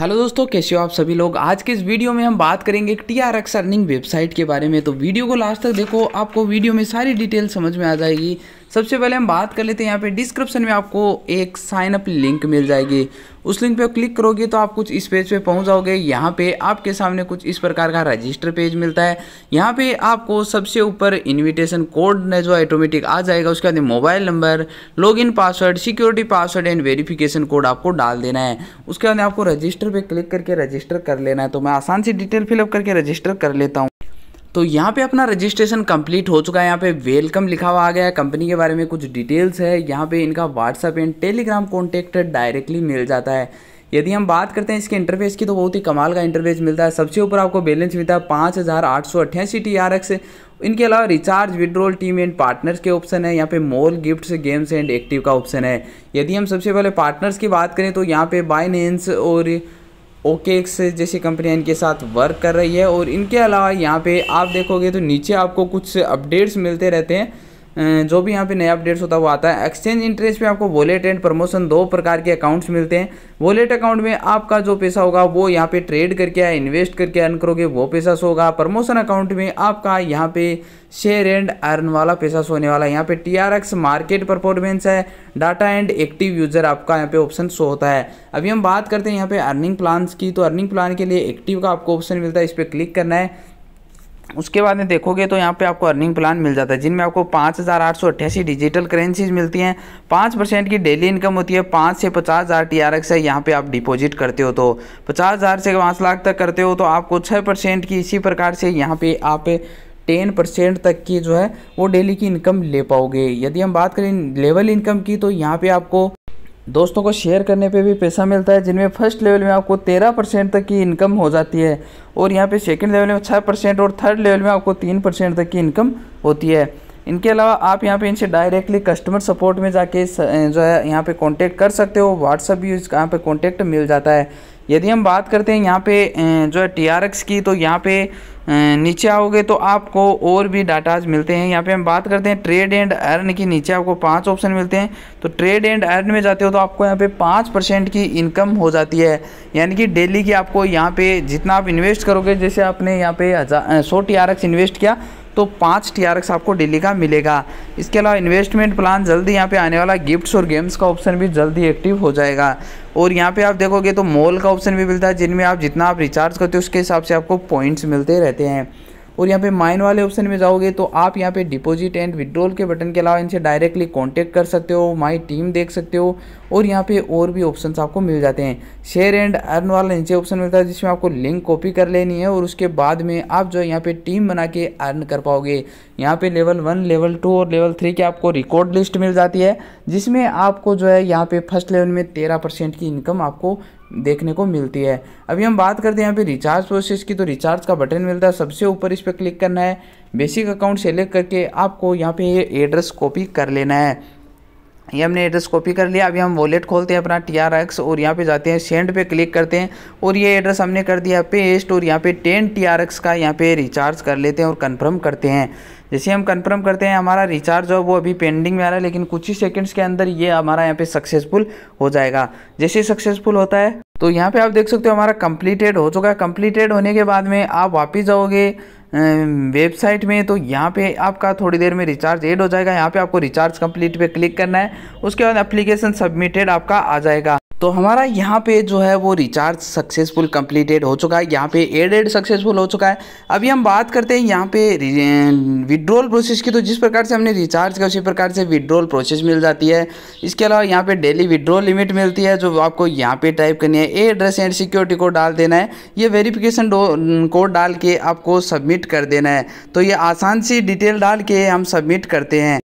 hello दोस्तों कैसे हो आप सभी लोग आज के इस वीडियो में हम बात करेंगे T R X earning website के बारे में तो वीडियो को लास्ट तक देखो आपको वीडियो में सारी डिटेल समझ में आ जाएगी सबसे पहले हम बात कर लेते हैं यहाँ पे डिस्क्रिप्शन में आपको एक साइन अप लिंक मिल जाएगी उस लिंक पे क्लिक करोगे तो आप कुछ इस पेज पे पहुँच जाओगे यहाँ पे आपके सामने कुछ इस प्रकार का रजिस्टर पेज मिलता है यहाँ पे आपको सबसे ऊपर इन्विटेशन कोड ने जो ऑटोमेटिक आ जाएगा उसके बाद mobile number login password security password and verification code आपको डाल देना है उसके बाद आपको रजिस्टर पर क्लिक करके रजिस्टर कर लेना है तो मैं आसान से डिटेल फिलअप करके रजिस्टर कर लेता हूँ तो यहाँ पे अपना रजिस्ट्रेशन कंप्लीट हो चुका है यहाँ पे वेलकम लिखा हुआ आ गया है कंपनी के बारे में कुछ डिटेल्स है यहाँ पे इनका WhatsApp and Telegram contact directly मिल जाता है यदि हम बात करते हैं इसके इंटरफेस की तो बहुत ही कमाल का इंटरफेस मिलता है सबसे ऊपर आपको बैलेंस मिलता है पाँच हज़ार आठ सौ अट्ठासी टी आर एक्स इनके अलावा recharge withdrawal team and partners के ऑप्शन है यहाँ पे मोल गिफ्ट्स गेम्स एंड एक्टिव का ऑप्शन है यदि हम सबसे पहले पार्टनर्स की बात करें तो यहाँ पे बाइनेंस और एक्स जैसी कंपनियाँ इनके साथ वर्क कर रही है और इनके अलावा यहाँ पे आप देखोगे तो नीचे आपको कुछ अपडेट्स मिलते रहते हैं जो भी यहाँ पे नया अपडेट्स होता है वो आता है एक्सचेंज इंटरेस्ट पे आपको वॉलेट एंड प्रमोशन दो प्रकार के अकाउंट्स मिलते हैं वॉलेट अकाउंट में आपका जो पैसा होगा वो यहाँ पे ट्रेड करके या इन्वेस्ट करके अर्न करोगे वो पैसा सो होगा प्रमोशन अकाउंट में आपका यहाँ पे शेयर एंड अर्न वाला पैसा सोने वाला है यहाँ पे T R X market performance है डाटा एंड एक्टिव यूजर आपका यहाँ पे ऑप्शन शो होता है अभी हम बात करते हैं यहाँ पे अर्निंग प्लान्स की तो अर्निंग प्लान के लिए एक्टिव का आपको ऑप्शन मिलता है इस पर क्लिक करना है उसके बाद में देखोगे तो यहाँ पे आपको अर्निंग प्लान मिल जाता है जिनमें आपको पाँच हज़ार आठ सौ अट्ठासी डिजिटल करेंसीज मिलती हैं पाँच परसेंट की डेली इनकम होती है पाँच से पचास हज़ार टी आर एक्स है यहाँ पर आप डिपॉजिट करते हो तो पचास हज़ार से पाँच लाख तक करते हो तो आपको छः परसेंट की इसी प्रकार से यहाँ पर आप टेन परसेंट तक की जो है वो डेली की इनकम ले पाओगे यदि हम बात करें लेवल इनकम की तो यहाँ पर आपको दोस्तों को शेयर करने पे भी पैसा मिलता है जिनमें फर्स्ट लेवल में आपको तेरह परसेंट तक की इनकम हो जाती है और यहाँ पे सेकंड लेवल में छः परसेंट और थर्ड लेवल में आपको तीन परसेंट तक की इनकम होती है इनके अलावा आप यहाँ पे इनसे डायरेक्टली कस्टमर सपोर्ट में जाके जो है यहाँ पर कॉन्टैक्ट कर सकते हो व्हाट्सअप भी यहाँ पर कॉन्टैक्ट मिल जाता है यदि हम बात करते हैं यहाँ पे जो है टी की तो यहाँ पे नीचे आओगे तो आपको और भी डाटाज मिलते हैं यहाँ पे हम बात करते हैं ट्रेड एंड अर्न की नीचे आपको पांच ऑप्शन मिलते हैं तो ट्रेड एंड अर्न में जाते हो तो आपको यहाँ पे पाँच परसेंट की इनकम हो जाती है यानी कि डेली की आपको यहाँ पे जितना आप इन्वेस्ट करोगे जैसे आपने यहाँ पे हज़ार सौ टी इन्वेस्ट किया तो पाँच टी आपको डेली का मिलेगा इसके अलावा इन्वेस्टमेंट प्लान जल्दी यहाँ पे आने वाला गिफ्ट्स और गेम्स का ऑप्शन भी जल्दी एक्टिव हो जाएगा और यहाँ पे आप देखोगे तो मॉल का ऑप्शन भी मिलता है जिनमें आप जितना आप रिचार्ज करते हो उसके हिसाब से आपको पॉइंट्स मिलते रहते हैं और यहाँ पे माइन वाले ऑप्शन में जाओगे तो आप यहाँ पे डिपॉजिट एंड विड्रॉल के बटन के अलावा इनसे डायरेक्टली कांटेक्ट कर सकते हो माय टीम देख सकते हो और यहाँ पे और भी ऑप्शंस आपको मिल जाते हैं शेयर एंड अर्न वाला नीचे ऑप्शन मिलता है जिसमें आपको लिंक कॉपी कर लेनी है और उसके बाद में आप जो यहाँ पे टीम बना के अर्न कर पाओगे यहाँ पे लेवल वन लेवल टू और लेवल थ्री की आपको रिकॉर्ड लिस्ट मिल जाती है जिसमें आपको जो है यहाँ पे फर्स्ट लेवल में तेरह की इनकम आपको देखने को मिलती है अभी हम बात करते हैं यहाँ पे रिचार्ज प्रोसेस की तो रिचार्ज का बटन मिलता है सबसे ऊपर इस पर क्लिक करना है बेसिक अकाउंट सेलेक्ट करके आपको यहाँ पे ये एड्रेस कॉपी कर लेना है ये हमने एड्रेस कॉपी कर लिया अभी हम वॉलेट खोलते हैं अपना टी आर एक्स और यहाँ पे जाते हैं सेंड पे क्लिक करते हैं और ये एड्रेस हमने कर दिया पेस्ट और यहाँ पे टेन टी आर एक्स का यहाँ पे रिचार्ज कर लेते हैं और कंफर्म करते हैं जैसे हम कंफर्म करते हैं हमारा रिचार्ज जो वो अभी पेंडिंग में आ रहा है लेकिन कुछ ही सेकेंड्स के अंदर ये हमारा यहाँ पे सक्सेसफुल हो जाएगा जैसे सक्सेसफुल होता है तो यहाँ पे आप देख सकते हो हमारा कंप्लीटेड हो चुका है कंप्लीटेड होने के बाद में आप वापिस जाओगे वेबसाइट में तो यहाँ पे आपका थोड़ी देर में रिचार्ज एड हो जाएगा यहाँ पे आपको रिचार्ज कंप्लीट पे क्लिक करना है उसके बाद एप्लीकेशन सबमिटेड आपका आ जाएगा तो हमारा यहाँ पे जो है वो रिचार्ज सक्सेसफुल कंप्लीटेड हो चुका है यहाँ पे एड एड सक्सेसफुल हो चुका है अभी हम बात करते हैं यहाँ पे विड्रोल प्रोसेस की तो जिस प्रकार से हमने रिचार्ज किया उसी प्रकार से विड्रोल प्रोसेस मिल जाती है इसके अलावा यहाँ पे डेली विड्रोल लिमिट मिलती है जो आपको यहाँ पे टाइप करनी है a address and security code डाल देना है ये वेरीफिकेशन कोड डाल के आपको सबमिट कर देना है तो ये आसान सी डिटेल डाल के हम सबमिट करते हैं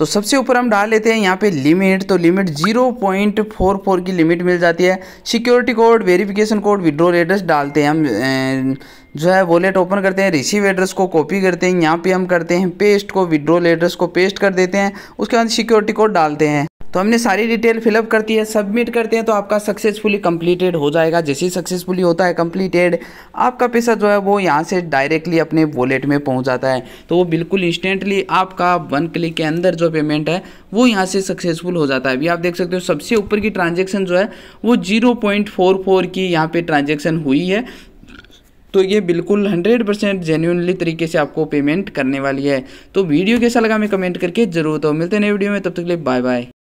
तो सबसे ऊपर हम डाल लेते हैं यहाँ पे लिमिट तो लिमिट 0.44 की लिमिट मिल जाती है security code verification code withdrawal address डालते हैं हम जो है वॉलेट ओपन करते हैं रिसीव एड्रेस को कॉपी करते हैं यहाँ पे हम करते हैं पेस्ट को विड्रोल एड्रेस को पेस्ट कर देते हैं उसके बाद सिक्योरिटी कोड डालते हैं तो हमने सारी डिटेल फिलअप करती है सबमिट करते हैं तो आपका सक्सेसफुली कंप्लीटेड हो जाएगा जैसे ही सक्सेसफुली होता है कंप्लीटेड आपका पैसा जो है वो यहाँ से डायरेक्टली अपने वॉलेट में पहुँच जाता है तो वो बिल्कुल इंस्टेंटली आपका वन क्लिक के अंदर जो का पेमेंट है वो यहाँ से सक्सेसफुल हो जाता है अभी आप देख सकते हो सबसे ऊपर की ट्रांजेक्शन जो है वो जीरो पॉइंट फोर फोर की यहाँ पे ट्रांजेक्शन हुई है तो ये बिल्कुल 100% परसेंट जेन्यूनली तरीके से आपको पेमेंट करने वाली है तो वीडियो कैसा लगा हमें कमेंट करके जरूर तो मिलते हैं नए वीडियो में तब तक के लिए बाय बाय